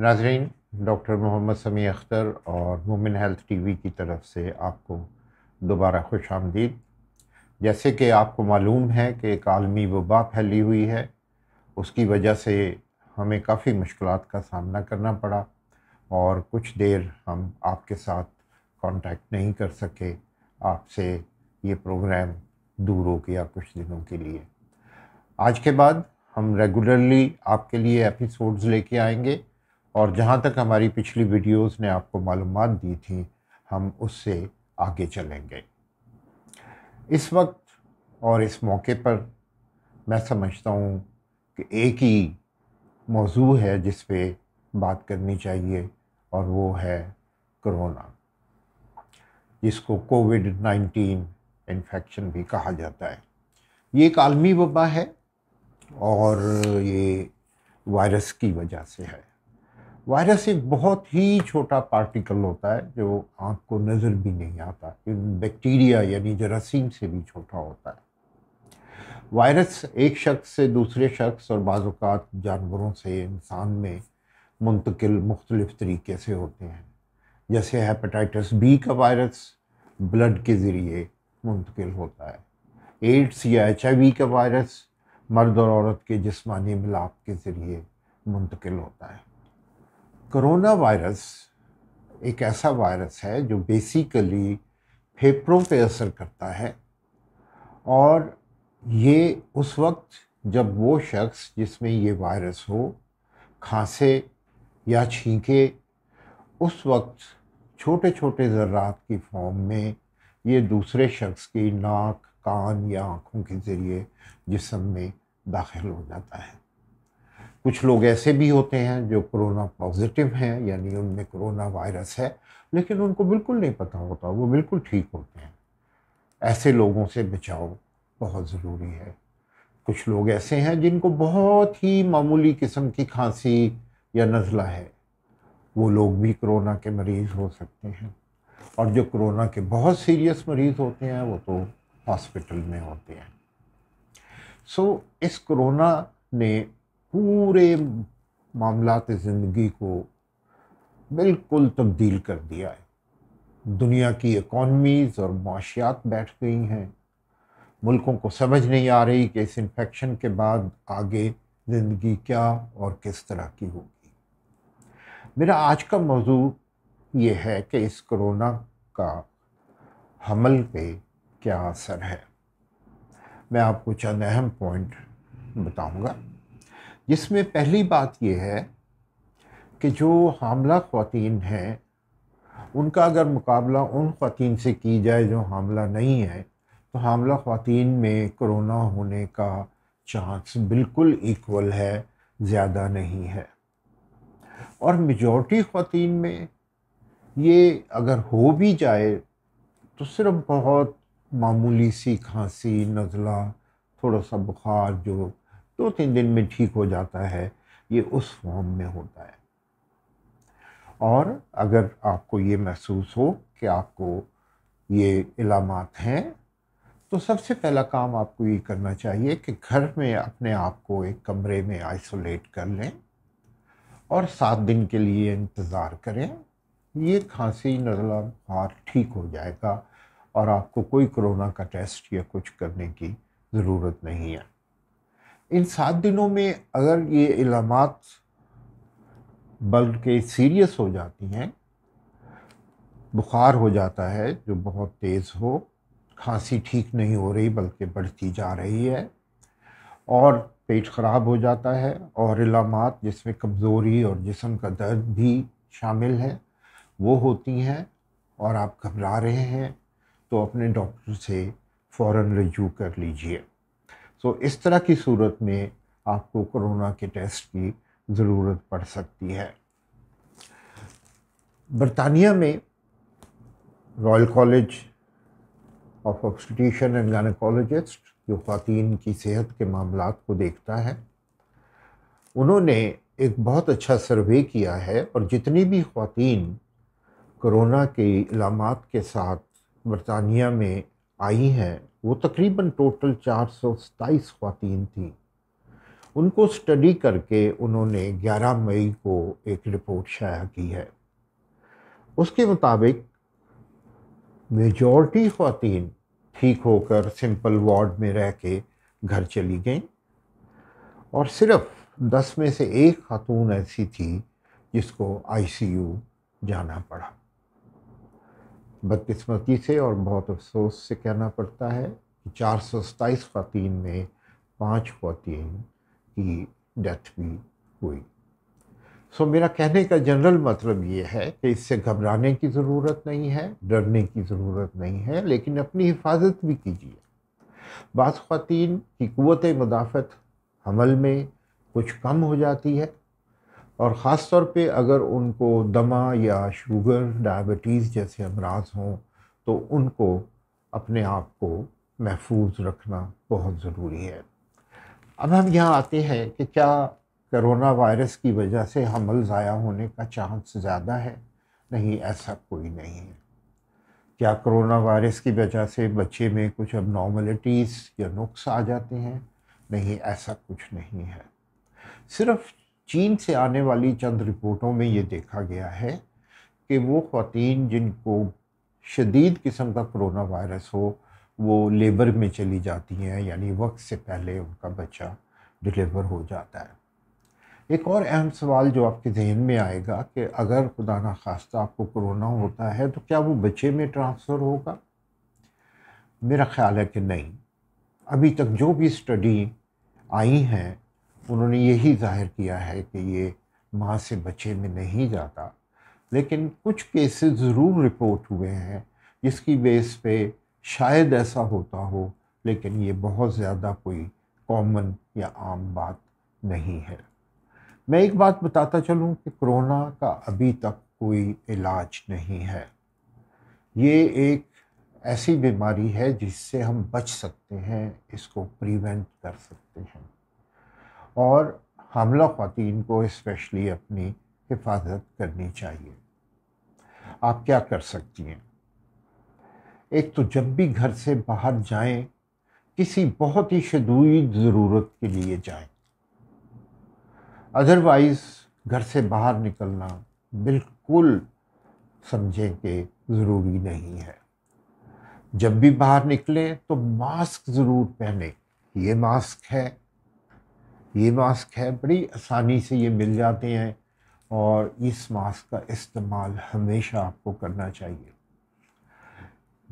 नाजरीन डॉक्टर मोहम्मद समी अख्तर और मुमिन हेल्थ टीवी की तरफ से आपको दोबारा खुश आमदीद जैसे कि आपको मालूम है कि एक आलमी वबा फैली हुई है उसकी वजह से हमें काफ़ी मुश्किल का सामना करना पड़ा और कुछ देर हम आपके साथ कांटेक्ट नहीं कर सके आपसे ये प्रोग्राम दूर हो गया कुछ दिनों के लिए आज के बाद हम रेगुलरली आपके लिए एपिसोड्स लेके आएंगे और जहाँ तक हमारी पिछली वीडियोस ने आपको मालूम दी थी हम उससे आगे चलेंगे इस वक्त और इस मौके पर मैं समझता हूँ कि एक ही मौजू है जिस पे बात करनी चाहिए और वो है कोरोना जिसको कोविड नाइन्टीन इन्फेक्शन भी कहा जाता है ये एक आलमी वबा है और ये वायरस की वजह से है वायरस एक बहुत ही छोटा पार्टिकल होता है जो आँख को नज़र भी नहीं आता बैक्टीरिया यानी जरासीम से भी छोटा होता है वायरस एक शख्स से दूसरे शख्स और बाज़ात जानवरों से इंसान में मुंतकिल मुख्तलिफ़ तरीके से होते हैं जैसे हेपेटाइटिस बी का वायरस ब्लड के ज़रिए मुंतकिल होता है एड्स या एच आई वी का वायरस मर्द और औरत के जिसमानी मिलाप के ज़रिए मुंतकिल होता है कोरोना वायरस एक ऐसा वायरस है जो बेसिकली फेफड़ों पे असर करता है और ये उस वक्त जब वो शख्स जिसमें ये वायरस हो खांसे या छींके उस वक्त छोटे छोटे ज़र्रात की फॉर्म में ये दूसरे शख्स की नाक कान या आँखों के ज़रिए जिसम में दाखिल हो जाता है कुछ लोग ऐसे भी होते हैं जो कोरोना पॉजिटिव हैं यानी उनमें कोरोना वायरस है लेकिन उनको बिल्कुल नहीं पता होता वो बिल्कुल ठीक होते हैं ऐसे लोगों से बचाव बहुत ज़रूरी है कुछ लोग ऐसे हैं जिनको बहुत ही मामूली किस्म की खांसी या नज़ला है वो लोग भी कोरोना के मरीज़ हो सकते हैं और जो कोरोना के बहुत सीरियस मरीज़ होते हैं वो तो हॉस्पिटल में होते हैं सो so, इस कोरोना ने पूरे मामलात ज़िंदगी को बिल्कुल तब्दील कर दिया है दुनिया की इकॉनमीज़ और माशियात बैठ गई हैं मुल्कों को समझ नहीं आ रही कि इस इन्फेक्शन के बाद आगे ज़िंदगी क्या और किस तरह की होगी मेरा आज का मौजू ये है कि इस कोरोना का हमल पे क्या असर है मैं आपको चंद अहम पॉइंट बताऊंगा जिसमें पहली बात यह है कि जो हामला खातन हैं उनका अगर मुकाबला उन खातन से की जाए जो हामला नहीं है तो हामला खातन में कोरोना होने का चांस बिल्कुल इक्वल है ज़्यादा नहीं है और मेजॉरिटी खातन में ये अगर हो भी जाए तो सिर्फ बहुत मामूली सी खांसी नज़ला थोड़ा सा बुखार जो दो तीन दिन में ठीक हो जाता है ये उस फॉर्म में होता है और अगर आपको ये महसूस हो कि आपको ये इलामत हैं तो सबसे पहला काम आपको ये करना चाहिए कि घर में अपने आप को एक कमरे में आइसोलेट कर लें और सात दिन के लिए इंतज़ार करें ये खांसी नज़ला बुखार ठीक हो जाएगा और आपको कोई कोरोना का टेस्ट या कुछ करने की ज़रूरत नहीं है इन सात दिनों में अगर ये इलामत बल्कि सीरियस हो जाती हैं बुखार हो जाता है जो बहुत तेज़ हो खांसी ठीक नहीं हो रही बल्कि बढ़ती जा रही है और पेट ख़राब हो जाता है और इलामत जिसमें कमज़ोरी और जिसम का दर्द भी शामिल है वो होती हैं और आप घबरा रहे हैं तो अपने डॉक्टर से फ़ौर रजू कर लीजिए तो इस तरह की सूरत में आपको कोरोना के टेस्ट की ज़रूरत पड़ सकती है बरतानिया में royal college of obstetrician and gynaecologist जो खातन की सेहत के मामला को देखता है उन्होंने एक बहुत अच्छा सर्वे किया है और जितनी भी खातन कोरोना के इलामत के साथ बरतानिया में आई हैं वो तकरीबन टोटल चार सौ सताईस खातन थी उनको स्टडी करके उन्होंने 11 मई को एक रिपोर्ट शाया की है उसके मुताबिक मेजॉरिटी खातन ठीक होकर सिंपल वार्ड में रह के घर चली गईं और सिर्फ दस में से एक खातून ऐसी थी जिसको आईसीयू जाना पड़ा बदकस्मती से और बहुत अफसोस से कहना पड़ता है कि चार सौ सताईस खातन में पाँच खातन की डेथ भी हुई सो मेरा कहने का जनरल मतलब ये है कि इससे घबराने की ज़रूरत नहीं है डरने की ज़रूरत नहीं है लेकिन अपनी हिफाजत भी कीजिए बाज़ खातन की क़वत मुदाफ़त हमल में कुछ कम हो जाती है और ख़ास तौर पे अगर उनको दमा या शुगर डायबिटीज़ जैसे अमराज हों तो उनको अपने आप को महफूज रखना बहुत ज़रूरी है अब हम यहाँ आते हैं कि क्या करोना वायरस की वजह से हमल ज़ाया होने का चांस ज़्यादा है नहीं ऐसा कोई नहीं है क्या करोना वायरस की वजह से बच्चे में कुछ अब नॉर्मलिटीज़ या नुक्स आ जाते हैं नहीं ऐसा कुछ नहीं है सिर्फ चीन से आने वाली चंद रिपोर्टों में ये देखा गया है कि वो खातन जिनको शदीद किस्म का कोरोना वायरस हो वो लेबर में चली जाती हैं यानी वक्त से पहले उनका बच्चा डिलीवर हो जाता है एक और अहम सवाल जो आपके जहन में आएगा कि अगर खुदा न खास्ता आपको कोरोना होता है तो क्या वो बच्चे में ट्रांसफ़र होगा मेरा ख्याल है कि नहीं अभी तक जो भी स्टडी आई हैं उन्होंने यही जाहिर किया है कि ये माँ से बच्चे में नहीं जाता लेकिन कुछ केसेस ज़रूर रिपोर्ट हुए हैं जिसकी बेस पे शायद ऐसा होता हो लेकिन ये बहुत ज़्यादा कोई कॉमन या आम बात नहीं है मैं एक बात बताता चलूँ कि कोरोना का अभी तक कोई इलाज नहीं है ये एक ऐसी बीमारी है जिससे हम बच सकते हैं इसको प्रिवेंट कर सकते हैं और हमला खातन को इस्पेशली अपनी हिफाजत करनी चाहिए आप क्या कर सकती हैं एक तो जब भी घर से बाहर जाएं किसी बहुत ही शदूई ज़रूरत के लिए जाएं अदरवाइज़ घर से बाहर निकलना बिल्कुल समझें कि ज़रूरी नहीं है जब भी बाहर निकलें तो मास्क ज़रूर पहने ये मास्क है ये मास्क है बड़ी आसानी से ये मिल जाते हैं और इस मास्क का इस्तेमाल हमेशा आपको करना चाहिए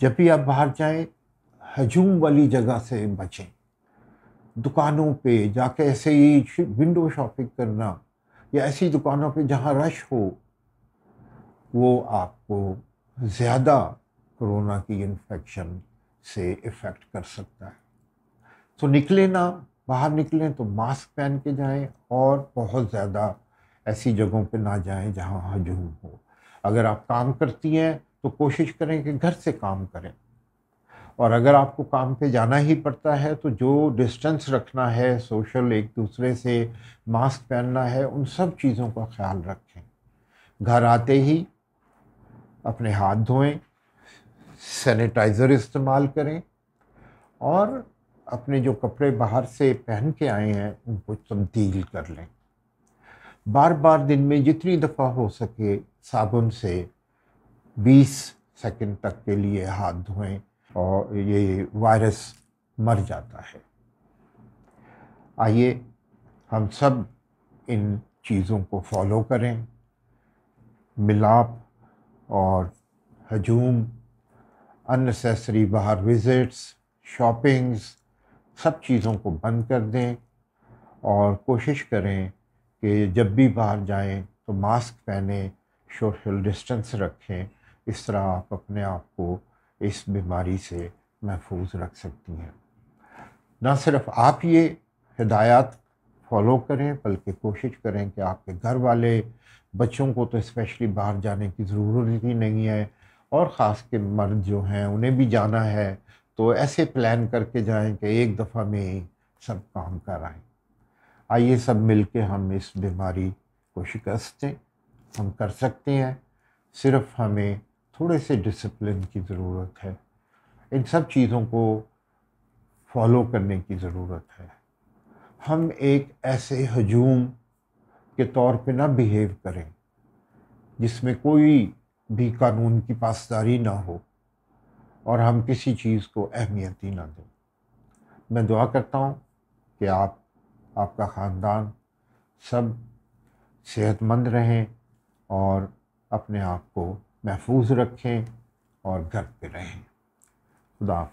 जब भी आप बाहर जाएं हजूम वाली जगह से बचें दुकानों पे जाके ऐसे ही विंडो शॉपिंग करना या ऐसी दुकानों पे जहाँ रश हो वो आपको ज़्यादा कोरोना की इन्फेक्शन से इफ़ेक्ट कर सकता है तो निकले ना बाहर निकलें तो मास्क पहन के जाएं और बहुत ज़्यादा ऐसी जगहों पे ना जाएं जहाँ हजूम हो अगर आप काम करती हैं तो कोशिश करें कि घर से काम करें और अगर आपको काम पे जाना ही पड़ता है तो जो डिस्टेंस रखना है सोशल एक दूसरे से मास्क पहनना है उन सब चीज़ों का ख्याल रखें घर आते ही अपने हाथ धोएं सैनिटाइज़र इस्तेमाल करें और अपने जो कपड़े बाहर से पहन के आए हैं उनको तब्दील कर लें बार बार दिन में जितनी दफ़ा हो सके साबुन से 20 सेकंड तक के लिए हाथ धोएं और ये वायरस मर जाता है आइए हम सब इन चीज़ों को फॉलो करें मिलाप और हजूम अननेसेसरी बाहर विज़िट्स शॉपिंग्स सब चीज़ों को बंद कर दें और कोशिश करें कि जब भी बाहर जाएं तो मास्क पहने सोशल डिस्टेंस रखें इस तरह आप अपने आप को इस बीमारी से महफूज रख सकती हैं ना सिर्फ आप ये हिदायत फॉलो करें बल्कि कोशिश करें कि आपके घर वाले बच्चों को तो स्पेशली बाहर जाने की ज़रूरत ही नहीं है और ख़ास के मर्द जो हैं उन्हें भी जाना है तो ऐसे प्लान करके जाएं कि एक दफ़ा में ही सब काम कर आए आइए सब मिलके हम इस बीमारी को शिकस्त दें हम कर सकते हैं सिर्फ हमें थोड़े से डिसिप्लिन की ज़रूरत है इन सब चीज़ों को फॉलो करने की ज़रूरत है हम एक ऐसे हजूम के तौर पे ना बिहेव करें जिसमें कोई भी कानून की पासदारी ना हो और हम किसी चीज़ को अहमियत ही ना दें मैं दुआ करता हूँ कि आप आपका ख़ानदान सब सेहतमंद रहें और अपने आप को महफूज रखें और घर पे रहें खुदा